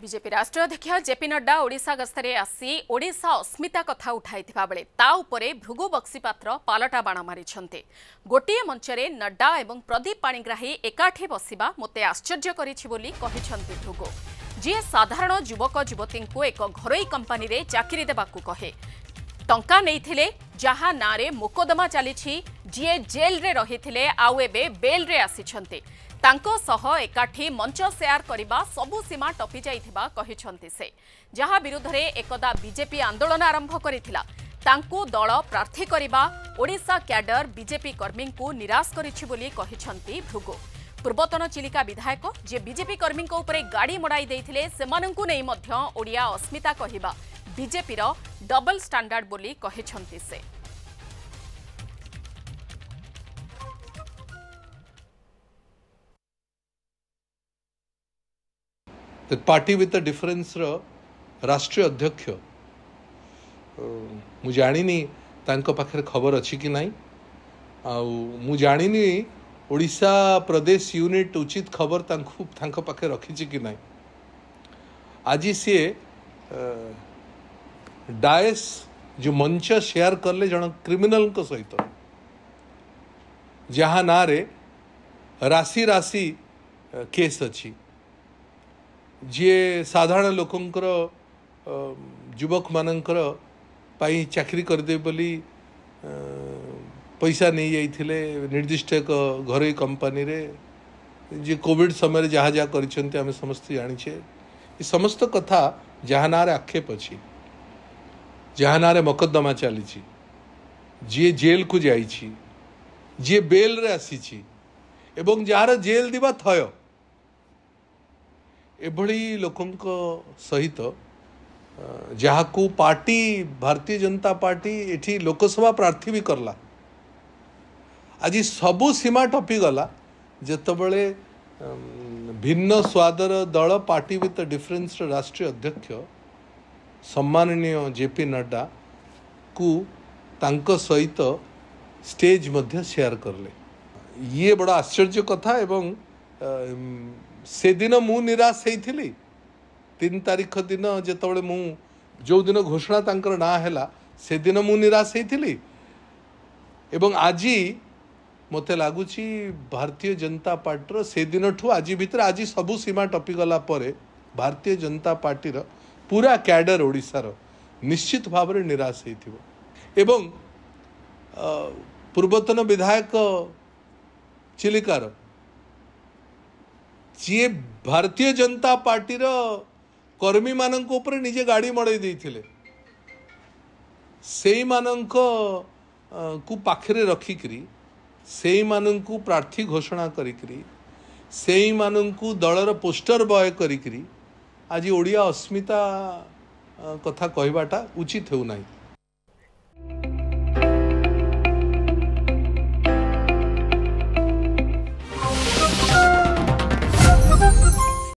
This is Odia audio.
ବିଜେପି ରାଷ୍ଟ୍ରୀୟ ଅଧ୍ୟକ୍ଷ ଜେପି ନଡ୍ଡା ଓଡ଼ିଶା ଗସ୍ତରେ ଆସି ଓଡ଼ିଶା ଅସ୍ମିତା କଥା ଉଠାଇଥିବା ବେଳେ ତା ଉପରେ ଭୃଗୁ ବକ୍ସିପାତ୍ର ପାଲଟା ବାଣ ମାରିଛନ୍ତି ଗୋଟିଏ ମଞ୍ଚରେ ନଡ୍ଡା ଏବଂ ପ୍ରଦୀପ ପାଣିଗ୍ରାହୀ ଏକାଠି ବସିବା ମୋତେ ଆଶ୍ଚର୍ଯ୍ୟ କରିଛି ବୋଲି କହିଛନ୍ତି ଭୃଗୁ ଯିଏ ସାଧାରଣ ଯୁବକ ଯୁବତୀଙ୍କୁ ଏକ ଘରୋଇ କମ୍ପାନୀରେ ଚାକିରି ଦେବାକୁ କହେ ଟଙ୍କା ନେଇଥିଲେ ଯାହା ନାଁରେ ମୋକଦ୍ଦମା ଚାଲିଛି ଯିଏ ଜେଲ୍ରେ ରହିଥିଲେ ଆଉ ଏବେ ବେଲ୍ରେ ଆସିଛନ୍ତି ତାଙ୍କ ସହ ଏକାଠି ମଞ୍ଚ ସେୟାର କରିବା ସବୁ ସୀମା ଟପି ଯାଇଥିବା କହିଛନ୍ତି ସେ ଯାହା ବିରୁଦ୍ଧରେ ଏକଦା ବିଜେପି ଆନ୍ଦୋଳନ ଆରମ୍ଭ କରିଥିଲା ତାଙ୍କୁ ଦଳ ପ୍ରାର୍ଥୀ କରିବା ଓଡ଼ିଶା କ୍ୟାଡର ବିଜେପି କର୍ମୀଙ୍କୁ ନିରାଶ କରିଛି ବୋଲି କହିଛନ୍ତି ଭୃଗୁ ପୂର୍ବତନ ଚିଲିକା ବିଧାୟକ ଯିଏ ବିଜେପି କର୍ମୀଙ୍କ ଉପରେ ଗାଡ଼ି ମଡ଼ାଇ ଦେଇଥିଲେ ସେମାନଙ୍କୁ ନେଇ ମଧ୍ୟ ଓଡ଼ିଆ ଅସ୍ମିତା କହିବା ବିଜେପିର ଡବଲ ଷ୍ଟାଣ୍ଡାର୍ଡ ବୋଲି କହିଛନ୍ତି ସେ The party with the difference राष्ट्रीय अध्यक्ष ମୁଁ ଜାଣିନି ତାଙ୍କ ପାଖରେ ଖବର ଅଛି କି ନାହିଁ ଆଉ ମୁଁ ଜାଣିନି ଓଡ଼ିଶା ପ୍ରଦେଶ ୟୁନିଟ୍ ଉଚିତ ଖବର ତାଙ୍କୁ ତାଙ୍କ ପାଖରେ ରଖିଛି କି ନାହିଁ ଆଜି ସିଏ ଡାଏସ୍ ଯେଉଁ ମଞ୍ଚ ସେୟାର କଲେ ଜଣେ କ୍ରିମିନାଲଙ୍କ ସହିତ ଯାହା ନାଁରେ ରାଶି ରାଶି କେସ୍ ଅଛି ଯିଏ ସାଧାରଣ ଲୋକଙ୍କର ଯୁବକମାନଙ୍କର ପାଇଁ ଚାକିରି କରିଦେବେ ବୋଲି ପଇସା ନେଇଯାଇଥିଲେ ନିର୍ଦ୍ଦିଷ୍ଟ ଏକ ଘରୋଇ କମ୍ପାନୀରେ ଯିଏ କୋଭିଡ଼ ସମୟରେ ଯାହା ଯାହା କରିଛନ୍ତି ଆମେ ସମସ୍ତେ ଜାଣିଛେ ଏ ସମସ୍ତ କଥା ଯାହା ନାଁରେ ଆକ୍ଷେପ ଅଛି ଯାହା ନାଁରେ ମକଦ୍ଦମା ଚାଲିଛି ଯିଏ ଜେଲ୍କୁ ଯାଇଛି ଯିଏ ବେଲ୍ରେ ଆସିଛି ଏବଂ ଯାହାର ଜେଲ୍ ଦେବା ଥୟ ଏଭଳି ଲୋକଙ୍କ ସହିତ ଯାହାକୁ ପାର୍ଟି ଭାରତୀୟ ଜନତା ପାର୍ଟି ଏଠି ଲୋକସଭା ପ୍ରାର୍ଥୀ ବି କଲା ଆଜି ସବୁ ସୀମା ଟପିଗଲା ଯେତେବେଳେ ଭିନ୍ନ ସ୍ୱାଦର ଦଳ ପାର୍ଟି ୱିଥ୍ ଡିଫରେନ୍ସର ରାଷ୍ଟ୍ରୀୟ ଅଧ୍ୟକ୍ଷ ସମ୍ମାନନୀୟ ଜେପି ନଡ୍ଡାକୁ ତାଙ୍କ ସହିତ ଷ୍ଟେଜ୍ ମଧ୍ୟ ସେୟାର କଲେ ଇଏ ବଡ଼ ଆଶ୍ଚର୍ଯ୍ୟ କଥା ଏବଂ ସେଦିନ ମୁଁ ନିରାଶ ହେଇଥିଲି ତିନି ତାରିଖ ଦିନ ଯେତେବେଳେ ମୁଁ ଯେଉଁଦିନ ଘୋଷଣା ତାଙ୍କର ନାଁ ହେଲା ସେଦିନ ମୁଁ ନିରାଶ ହେଇଥିଲି ଏବଂ ଆଜି ମୋତେ ଲାଗୁଛି ଭାରତୀୟ ଜନତା ପାର୍ଟିର ସେଦିନଠୁ ଆଜି ଭିତରେ ଆଜି ସବୁ ସୀମା ଟପିଗଲା ପରେ ଭାରତୀୟ ଜନତା ପାର୍ଟିର ପୁରା କ୍ୟାଡର ଓଡ଼ିଶାର ନିଶ୍ଚିତ ଭାବରେ ନିରାଶ ହେଇଥିବ ଏବଂ ପୂର୍ବତନ ବିଧାୟକ ଚିଲିକାର ସିଏ ଭାରତୀୟ ଜନତା ପାର୍ଟିର କର୍ମୀମାନଙ୍କ ଉପରେ ନିଜେ ଗାଡ଼ି ମଡ଼େଇ ଦେଇଥିଲେ ସେଇମାନଙ୍କ କୁ ପାଖରେ ରଖିକିରି ସେଇମାନଙ୍କୁ ପ୍ରାର୍ଥୀ ଘୋଷଣା କରିକିରି ସେଇମାନଙ୍କୁ ଦଳର ପୋଷ୍ଟର ବୟ କରିକିରି ଆଜି ଓଡ଼ିଆ ଅସ୍ମିତା କଥା କହିବାଟା ଉଚିତ ହେଉନାହିଁ